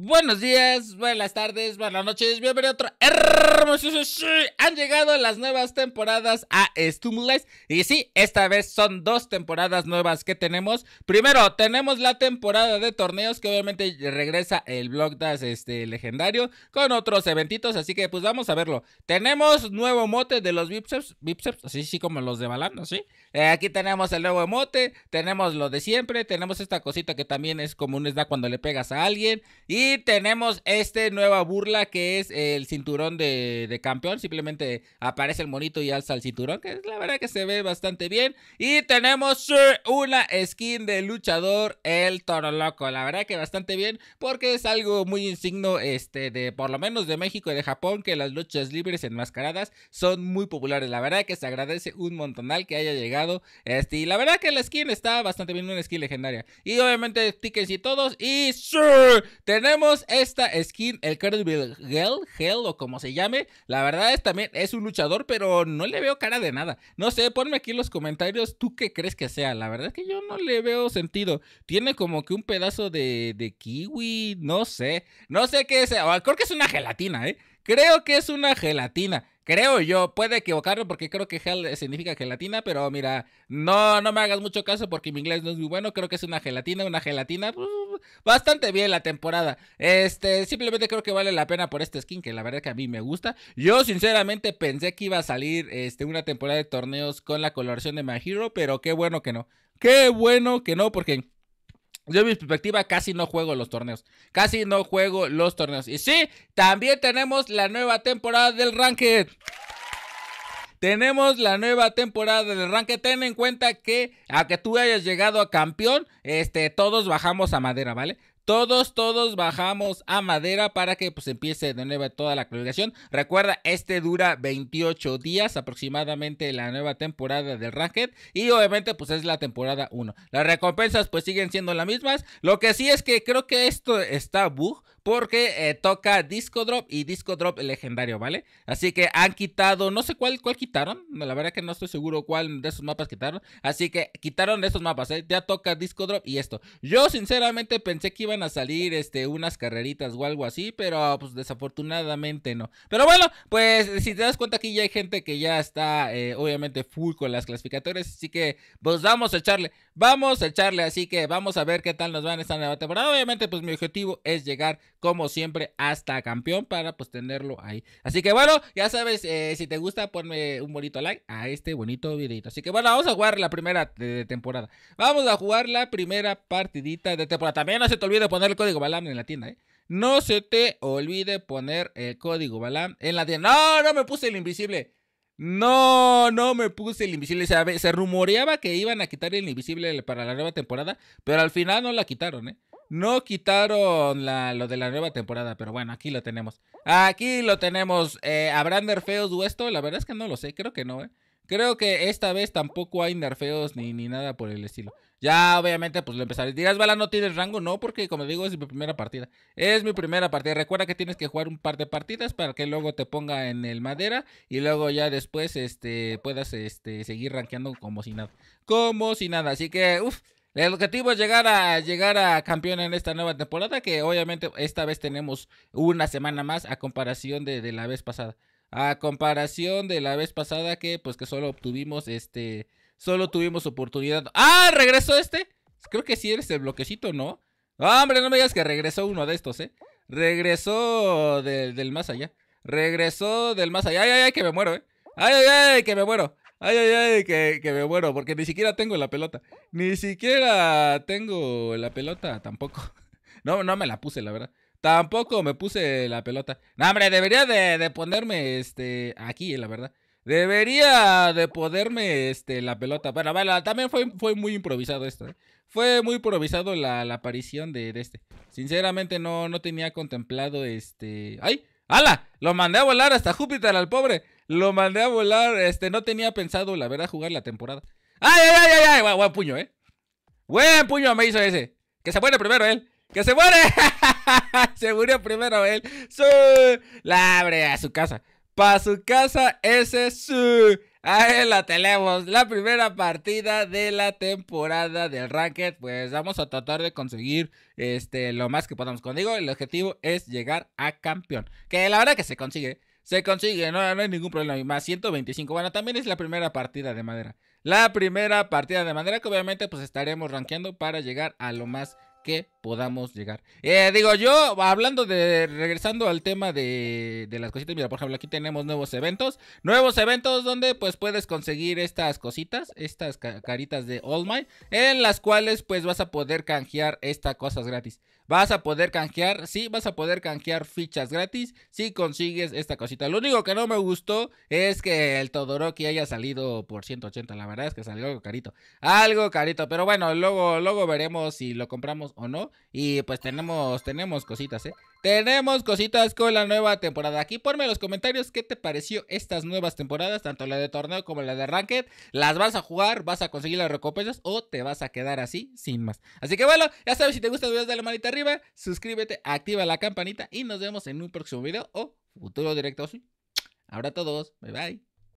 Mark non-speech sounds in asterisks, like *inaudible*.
Buenos días, buenas tardes, buenas noches, bienvenido a otro Han llegado las nuevas temporadas a estúmulas y sí, esta vez son dos temporadas nuevas que tenemos. Primero, tenemos la temporada de torneos que obviamente regresa el das este, legendario con otros eventitos, así que pues vamos a verlo. Tenemos nuevo mote de los Bipseps, Bipseps, así sí como los de Balano, ¿sí? Eh, aquí tenemos el nuevo mote, tenemos lo de siempre, tenemos esta cosita que también es común, es da cuando le pegas a alguien y tenemos este nueva burla que es el cinturón de, campeón. Simplemente aparece el monito y alza el cinturón, que la verdad que se ve bastante bien. Y tenemos una skin de luchador, el toro loco. La verdad que bastante bien, porque es algo muy insigno, este, de por lo menos de México y de Japón, que las luchas libres enmascaradas son muy populares. La verdad que se agradece un montonal que haya llegado. Este, y la verdad que la skin está bastante bien, una skin legendaria. Y obviamente tickets y todos. Y sí, tenemos tenemos esta skin, el Curly Gel, Hell o como se llame. La verdad es también, es un luchador, pero no le veo cara de nada. No sé, ponme aquí en los comentarios tú qué crees que sea. La verdad es que yo no le veo sentido. Tiene como que un pedazo de, kiwi, no sé. No sé qué es. Creo que es una gelatina, ¿eh? Creo que es una gelatina. Creo yo, puede equivocarme porque creo que gel significa gelatina, pero mira, no, no me hagas mucho caso porque mi inglés no es muy bueno. Creo que es una gelatina, una gelatina, pues, bastante bien la temporada. Este, simplemente creo que vale la pena por este skin, que la verdad que a mí me gusta. Yo sinceramente pensé que iba a salir este, una temporada de torneos con la coloración de My Hero, pero qué bueno que no. Qué bueno que no, porque... Yo, en mi perspectiva, casi no juego los torneos. Casi no juego los torneos. Y sí, también tenemos la nueva temporada del Ranked tenemos la nueva temporada del Ranked, Ten en cuenta que a que tú hayas llegado a campeón, este, todos bajamos a madera, ¿vale? Todos, todos bajamos a madera para que pues empiece de nuevo toda la clasificación. Recuerda, este dura 28 días aproximadamente la nueva temporada del Ranked Y obviamente pues es la temporada 1. Las recompensas pues siguen siendo las mismas. Lo que sí es que creo que esto está bug porque eh, toca Disco Drop y Disco Drop legendario, ¿vale? Así que han quitado, no sé cuál, cuál quitaron, la verdad que no estoy seguro cuál de esos mapas quitaron, así que quitaron esos mapas, ¿eh? Ya toca Disco Drop y esto. Yo sinceramente pensé que iban a salir este, unas carreritas o algo así, pero pues desafortunadamente no. Pero bueno, pues si te das cuenta aquí ya hay gente que ya está eh, obviamente full con las clasificatorias, así que pues vamos a echarle, vamos a echarle, así que vamos a ver qué tal nos van a estar en esta nueva temporada. Obviamente pues mi objetivo es llegar como siempre, hasta campeón para pues tenerlo ahí. Así que bueno, ya sabes, eh, si te gusta, ponme un bonito like a este bonito videito. Así que bueno, vamos a jugar la primera de temporada. Vamos a jugar la primera partidita de temporada. También no se te olvide poner el código Balam en la tienda, ¿eh? No se te olvide poner el código Balam en la tienda. No, no me puse el invisible. No, no me puse el invisible. se rumoreaba que iban a quitar el invisible para la nueva temporada, pero al final no la quitaron, ¿eh? No quitaron lo de la nueva temporada, pero bueno, aquí lo tenemos. Aquí lo tenemos. Eh, ¿Habrá nerfeos o esto? La verdad es que no lo sé, creo que no, ¿eh? Creo que esta vez tampoco hay nerfeos ni, ni nada por el estilo. Ya, obviamente, pues lo empezaré. Dirás, Bala, ¿no tienes rango? No, porque como digo, es mi primera partida. Es mi primera partida. Recuerda que tienes que jugar un par de partidas para que luego te ponga en el madera y luego ya después este, puedas este, seguir rankeando como si nada. Como si nada. Así que, uff. El objetivo es llegar a llegar a campeón en esta nueva temporada, que obviamente esta vez tenemos una semana más a comparación de, la vez pasada. A comparación de la vez pasada que pues que solo obtuvimos este solo tuvimos oportunidad. Ah, regresó este. Creo que sí eres el bloquecito, ¿no? Ah, hombre, no me digas que regresó uno de estos, ¿eh? Regresó del más allá. Regresó del más allá. Ay, ay, ay, que me muero, ¿eh? Ay, ay, ay, que me muero. Ay, ay, ay, que, me muero, porque ni siquiera tengo la pelota. Ni siquiera tengo la pelota, tampoco. *laughs* No, no me la puse, la verdad. Tampoco me puse la pelota. No, hombre, debería de, ponerme este aquí, la verdad. Debería de poderme este, la pelota. Bueno, vale, también fue, fue muy improvisado esto. ¿eh? Fue muy improvisado la, aparición de, este. Sinceramente no, no tenía contemplado este... ¡Ay! ¡Hala! Lo mandé a volar hasta Júpiter al pobre. Lo mandé a volar. Este, no tenía pensado, la verdad, jugar la temporada. ¡Ay, ay, ay, ay! Buen, puño, ¿eh? Buen puño me hizo ese. Que se muere primero él. ¡Que se muere! *laughs* se murió primero él. ¡Su! La abre a su casa. Pa' su casa, ese su. Ahí la tenemos, la primera partida de la temporada del Ranked. Pues vamos a tratar de conseguir este, lo más que podamos. digo, el objetivo es llegar a campeón. Que la verdad que se consigue. Se consigue, no, no hay ningún problema. Más 125. Bueno, también es la primera partida de madera. La primera partida de madera que obviamente pues estaremos rankeando para llegar a lo más que podamos llegar. Eh, digo yo, hablando de, regresando al tema de, las cositas, mira, por ejemplo, aquí tenemos nuevos eventos, nuevos eventos donde pues puedes conseguir estas cositas, estas caritas de All Might, en las cuales pues vas a poder canjear estas cosas gratis. Vas a poder canjear, sí, vas a poder canjear fichas gratis si consigues esta cosita. Lo único que no me gustó es que el Todoroki haya salido por 180, la verdad es que salió algo carito, algo carito, pero bueno, luego, luego veremos si lo compramos o no. Y pues tenemos, tenemos cositas, ¿eh? Tenemos cositas con la nueva temporada. Aquí ponme en los comentarios qué te pareció estas nuevas temporadas, tanto la de torneo como la de ranked. ¿Las vas a jugar? ¿Vas a conseguir las recompensas? ¿O te vas a quedar así sin más? Así que bueno, ya sabes, si te gusta el video, dale manita arriba, suscríbete, activa la campanita y nos vemos en un próximo video o futuro directo. Ahora todos, bye bye.